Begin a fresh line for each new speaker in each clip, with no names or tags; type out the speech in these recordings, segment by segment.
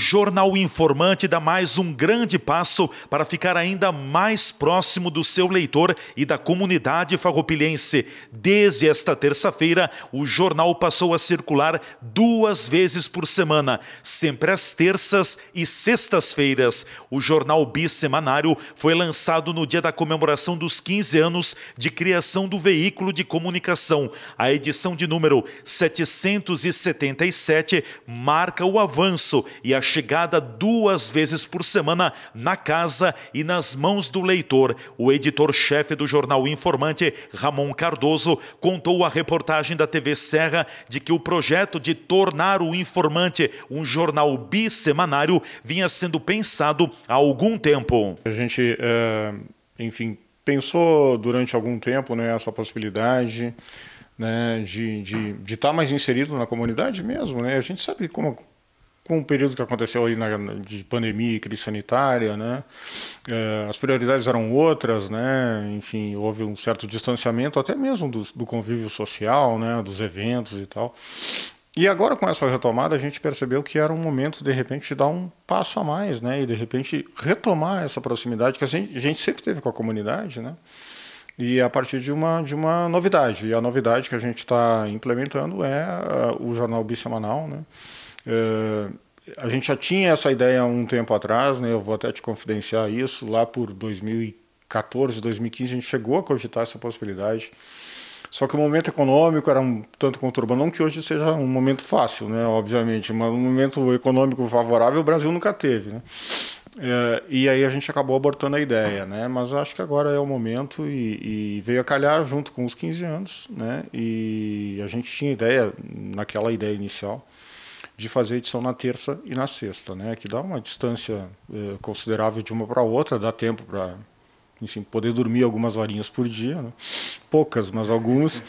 Jornal Informante dá mais um grande passo para ficar ainda mais próximo do seu leitor e da comunidade farroupilhense. Desde esta terça-feira, o jornal passou a circular duas vezes por semana, sempre às terças e sextas-feiras. O jornal bissemanário foi lançado no dia da comemoração dos 15 anos de criação do veículo de comunicação. A edição de número 777 marca o avanço e a chegada duas vezes por semana na casa e nas mãos do leitor. O editor-chefe do jornal Informante, Ramon Cardoso, contou à reportagem da TV Serra de que o projeto de tornar o Informante um jornal bissemanário vinha sendo pensado há algum tempo.
A gente, é, enfim, pensou durante algum tempo né, essa possibilidade. Né, de estar de, de tá mais inserido na comunidade mesmo. Né? A gente sabe como com o período que aconteceu ali na, de pandemia e crise sanitária, né? É, as prioridades eram outras, né? Enfim, houve um certo distanciamento, até mesmo do, do convívio social, né? Dos eventos e tal. E agora com essa retomada a gente percebeu que era um momento de repente de dar um passo a mais, né? E de repente retomar essa proximidade que a gente, a gente, sempre teve com a comunidade, né? E a partir de uma de uma novidade. E a novidade que a gente está implementando é uh, o jornal bissemanal, né? Eh, a gente já tinha essa ideia há um tempo atrás, né? Eu vou até te confidenciar isso. Lá por 2014, 2015, a gente chegou a cogitar essa possibilidade. Só que o momento econômico era um tanto conturbado, não que hoje seja um momento fácil, né? Obviamente, mas um momento econômico favorável o Brasil nunca teve, né? É, e aí a gente acabou abortando a ideia, né? Mas acho que agora é o momento e, e, veio a calhar junto com os 15 anos, né? E a gente tinha ideia naquela ideia inicial de fazer edição na terça e na sexta, né? Que dá uma distância eh, considerável de uma para outra, dá tempo para enfim, poder dormir algumas horinhas por dia, né? poucas, mas algumas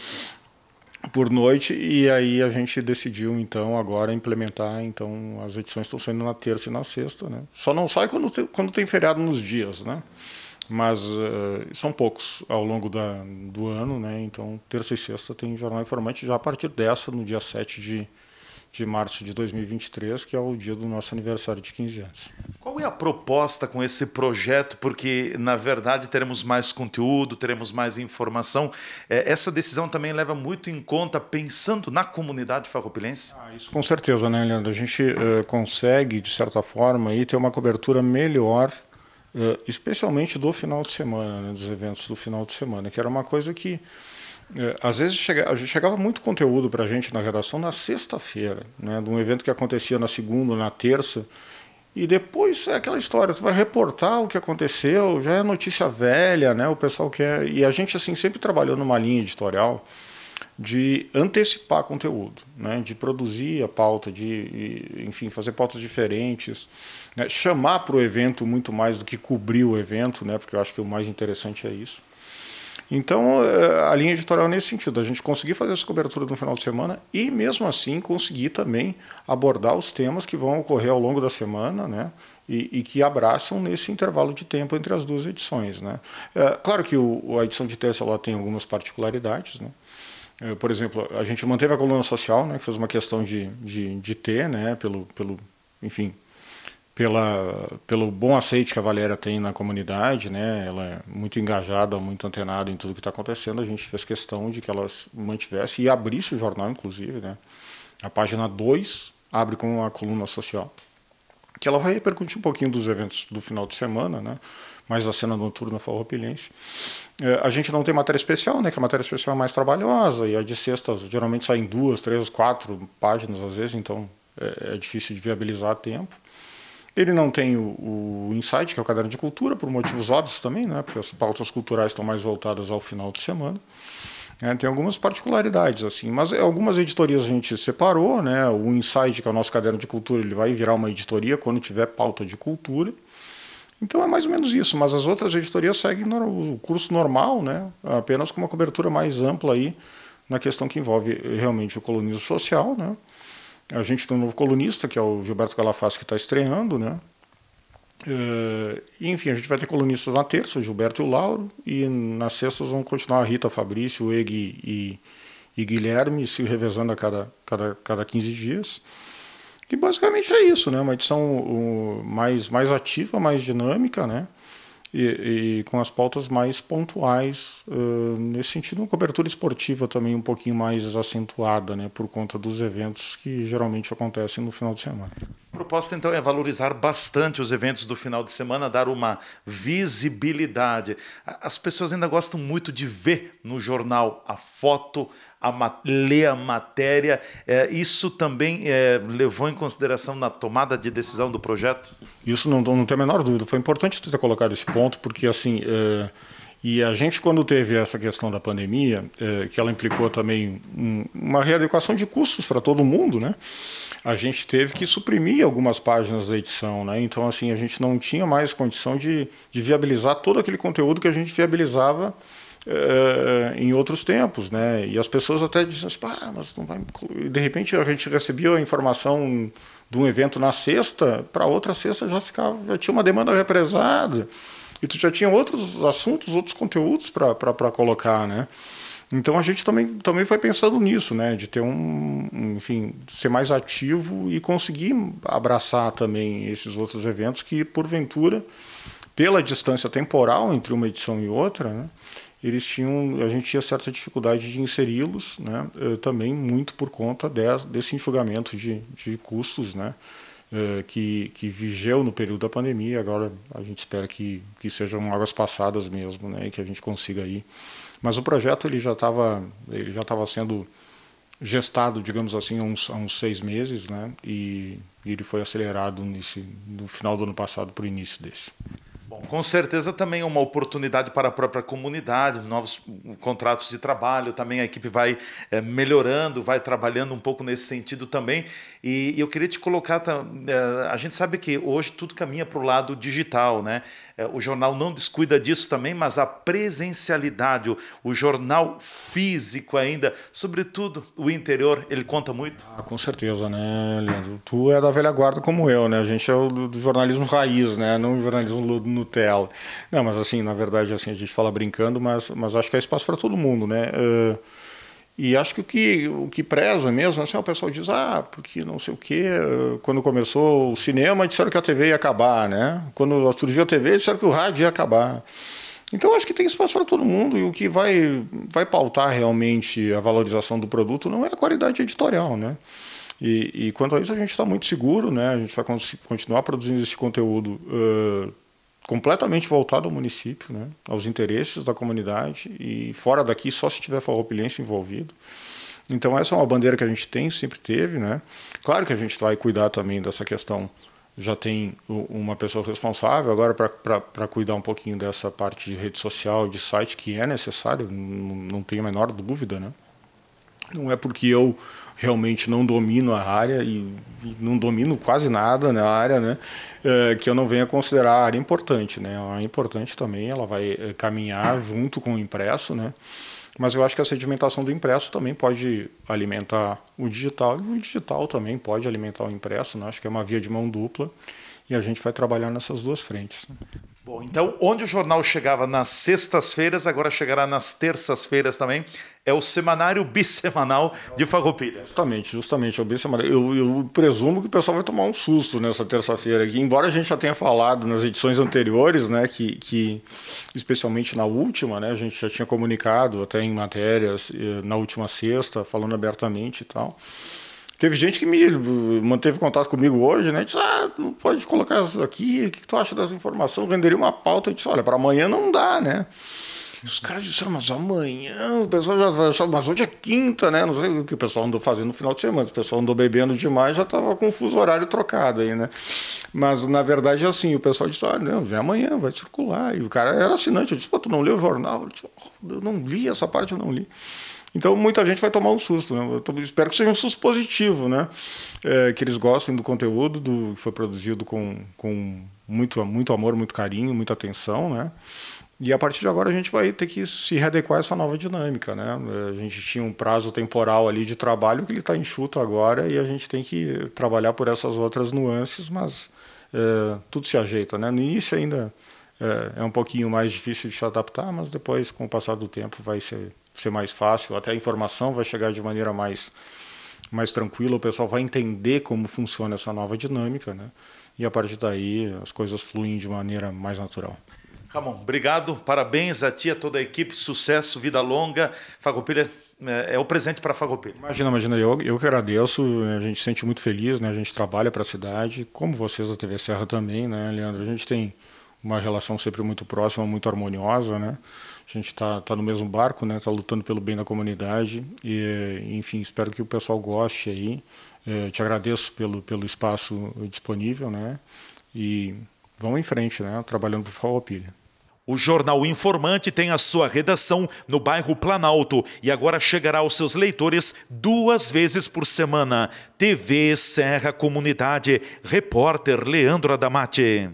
por noite. E aí a gente decidiu então agora implementar, então as edições estão saindo na terça e na sexta, né? Só não sai quando tem, quando tem feriado nos dias, né? Mas uh, são poucos ao longo da, do ano, né? Então terça e sexta tem jornal informante já a partir dessa no dia 7 de de março de 2023, que é o dia do nosso aniversário de 15 anos.
Qual é a proposta com esse projeto? Porque, na verdade, teremos mais conteúdo, teremos mais informação. É, essa decisão também leva muito em conta, pensando na comunidade farroupilhense? Ah,
isso com certeza, né, Leandro? A gente uh, consegue, de certa forma, aí, ter uma cobertura melhor, uh, especialmente do final de semana, né, dos eventos do final de semana, que era uma coisa que é, às vezes chega, chegava muito conteúdo para a gente na redação na sexta-feira, né, de um evento que acontecia na segunda, na terça, e depois é aquela história, você vai reportar o que aconteceu, já é notícia velha, né, o pessoal quer... E a gente assim sempre trabalhou numa linha editorial de antecipar conteúdo, né, de produzir a pauta, de, enfim, fazer pautas diferentes, né, chamar para o evento muito mais do que cobrir o evento, né, porque eu acho que o mais interessante é isso. Então, eh, a linha editorial é nesse sentido, a gente conseguir fazer essa cobertura no final de semana e, mesmo assim, conseguir também abordar os temas que vão ocorrer ao longo da semana, né? E, e que abraçam nesse intervalo de tempo entre as duas edições, né? É, claro que o, a edição de texto ela tem algumas particularidades, né? É, por exemplo, a gente manteve a coluna social, né? Que fez uma questão de, de, de ter, né? Pelo, pelo enfim, pela, pelo bom aceite que a Valéria tem na comunidade, né? Ela é muito engajada, muito antenada em tudo que está acontecendo. A gente fez questão de que ela mantivesse e abrisse o jornal, inclusive, né? A página 2 abre com a coluna social, que ela vai repercutir um pouquinho dos eventos do final de semana, né? Mais da cena noturna farroupilhense. É, a gente não tem matéria especial, né? Que a matéria especial é mais trabalhosa e a de sexta geralmente sai em duas, três, quatro páginas às vezes, então é, é difícil de viabilizar tempo. Ele não tem o, o Insight, que é o caderno de cultura, por motivos óbvios também, né? porque as pautas culturais estão mais voltadas ao final de semana. É, tem algumas particularidades, assim, mas algumas editorias a gente separou, né? O Insight, que é o nosso caderno de cultura, ele vai virar uma editoria quando tiver pauta de cultura. Então é mais ou menos isso, mas as outras editorias seguem o curso normal, né? apenas com uma cobertura mais ampla aí na questão que envolve eh, realmente o colonismo social, né? A gente tem um novo colunista, que é o Gilberto Calafas, que está estreando, né? Uh, enfim, a gente vai ter colunistas na terça, o Gilberto e o Lauro, e nas sextas vão continuar a Rita, Fabrício, o Egui e, e Guilherme, se revezando a cada, cada, cada 15 dias. E basicamente é isso, né? Uma edição mais, mais ativa, mais dinâmica, né? e, e, com as pautas mais pontuais uh, nesse sentido uma cobertura esportiva também um pouquinho mais acentuada né por conta dos eventos que geralmente acontecem no final de semana
a proposta então é valorizar bastante os eventos do final de semana dar uma visibilidade as pessoas ainda gostam muito de ver no jornal a foto a, a matéria. É, isso também é, levou em consideração na tomada de decisão do projeto?
Isso não, não tem a menor dúvida. Foi importante tu ter colocado esse ponto, porque assim. É, e a gente, quando teve essa questão da pandemia, é, que ela implicou também um, uma readequação de custos para todo mundo, né? a gente teve que suprimir algumas páginas da edição, né? Então, assim, a gente não tinha mais condição de, de viabilizar todo aquele conteúdo que a gente viabilizava Uh, em outros tempos, né? E as pessoas até diziam assim, ah, mas não vai incluir. De repente a gente recebia a informação de um evento na sexta, para outra sexta já ficava, já tinha uma demanda represada. E tu já tinha outros assuntos, outros conteúdos para colocar, né? Então a gente também, também foi pensando nisso, né? De ter um, enfim, ser mais ativo e conseguir abraçar também esses outros eventos que, porventura, pela distância temporal entre uma edição e outra, né? eles tinham, a gente tinha certa dificuldade de inseri-los, né, eh, também muito por conta de, desse enxugamento de, de custos, né, eh, que, que vigeu no período da pandemia, agora a gente espera que, que sejam águas passadas mesmo, né, e que a gente consiga aí. Mas o projeto ele já estava ele já estava sendo gestado, digamos assim, há uns, há uns seis meses, né, e, e ele foi acelerado nesse, no final do ano passado para o início desse.
Bom, com certeza também é uma oportunidade para a própria comunidade, novos contratos de trabalho, também a equipe vai é, melhorando, vai trabalhando um pouco nesse sentido também. E, e eu queria te colocar, tá, é, a gente sabe que hoje tudo caminha para o lado digital, né? É, o jornal não descuida disso também, mas a presencialidade, o, o, jornal físico ainda, sobretudo o interior, ele conta muito?
Ah, com certeza, né, Leandro? Tu é da velha guarda como eu, né? A gente é do, do jornalismo raiz, né? Não jornalismo Nutella. Não, mas assim, na verdade, assim, a gente fala brincando, mas, mas acho que é espaço para todo mundo, né? Uh e acho que o que, o que preza mesmo, assim, o pessoal diz, ah, porque não sei o quê, quando começou o cinema, disseram que a TV ia acabar, né? Quando surgiu a TV, disseram que o rádio ia acabar. Então acho que tem espaço para todo mundo e o que vai, vai pautar realmente a valorização do produto não é a qualidade editorial, né? E, e quanto a isso a gente está muito seguro, né? A gente vai continuar produzindo esse conteúdo uh, completamente voltado ao município, né, aos interesses da comunidade e fora daqui só se tiver farroupilhense envolvido. Então essa é uma bandeira que a gente tem, sempre teve, né? Claro que a gente vai cuidar também dessa questão. Já tem uma pessoa responsável agora para cuidar um pouquinho dessa parte de rede social, de site que é necessário, não, tenho a menor dúvida, né? Não é porque eu realmente não domino a área e não domino quase nada na área, né? É, que eu não venha considerar a área importante, né? A importante também, ela vai eh, caminhar junto com o impresso, né? Mas eu acho que a sedimentação do impresso também pode alimentar o digital e o digital também pode alimentar o impresso, né? Acho que é uma via de mão dupla e a gente vai trabalhar nessas duas frentes. Né.
Bom, então onde o jornal chegava nas sextas-feiras, agora chegará nas terças-feiras também. É o semanário bissemanal
de Farroupilha. Justamente, justamente, é o bissemanário. Eu, eu presumo que o pessoal vai tomar um susto nessa terça-feira aqui. Embora a gente já tenha falado nas edições anteriores, né, que, que especialmente na última, né, a gente já tinha comunicado até em matérias eh, na última sexta, falando abertamente e tal. Teve gente que me manteve contato comigo hoje, né? Disse, ah, não pode colocar isso aqui, o que tu acha dessa informação? Venderia uma pauta. Eu disse, olha, para amanhã não dá, né? E os caras disseram, mas amanhã, o pessoal já vai mas hoje é quinta, né? Não sei o que o pessoal andou fazendo no final de semana. O pessoal andou bebendo demais, já estava com o fuso horário trocado aí, né? Mas na verdade é assim, o pessoal disse, olha, ah, não, amanhã, vai circular. E o cara era assinante, eu disse, pô, tu não leu o jornal? Eu disse, oh, eu não li, essa parte eu não li. Então muita gente vai tomar um susto. Né? Eu espero que seja um susto positivo, né? É, que eles gostem do conteúdo do, que foi produzido com, com muito, muito amor, muito carinho, muita atenção, né? E a partir de agora a gente vai ter que se readequar a essa nova dinâmica, né? A gente tinha um prazo temporal ali de trabalho que ele está enxuto agora e a gente tem que trabalhar por essas outras nuances, mas é, tudo se ajeita, né? No início ainda é, é um pouquinho mais difícil de se adaptar, mas depois, com o passar do tempo, vai ser ser mais fácil, até a informação vai chegar de maneira mais, mais tranquila, o pessoal vai entender como funciona essa nova dinâmica, né? E a partir daí as coisas fluem de maneira mais natural.
Ramon, obrigado, parabéns a ti, a toda a equipe, sucesso, vida longa. Fagopilha é, é o presente para a
Imagina, imagina, eu, eu que agradeço, a gente se sente muito feliz, né? a gente trabalha para a cidade, como vocês da TV Serra também, né, Leandro? A gente tem uma relação sempre muito próxima, muito harmoniosa, né? A gente está tá no mesmo barco, né? Está lutando pelo bem da comunidade e, enfim, espero que o pessoal goste aí. É, te agradeço pelo pelo espaço disponível, né? E vão em frente, né? Trabalhando por Farroupilha. O jornal
Informante tem a sua redação no bairro Planalto e agora chegará aos seus leitores duas vezes por semana. TV Serra Comunidade. Repórter Leandro Adamati.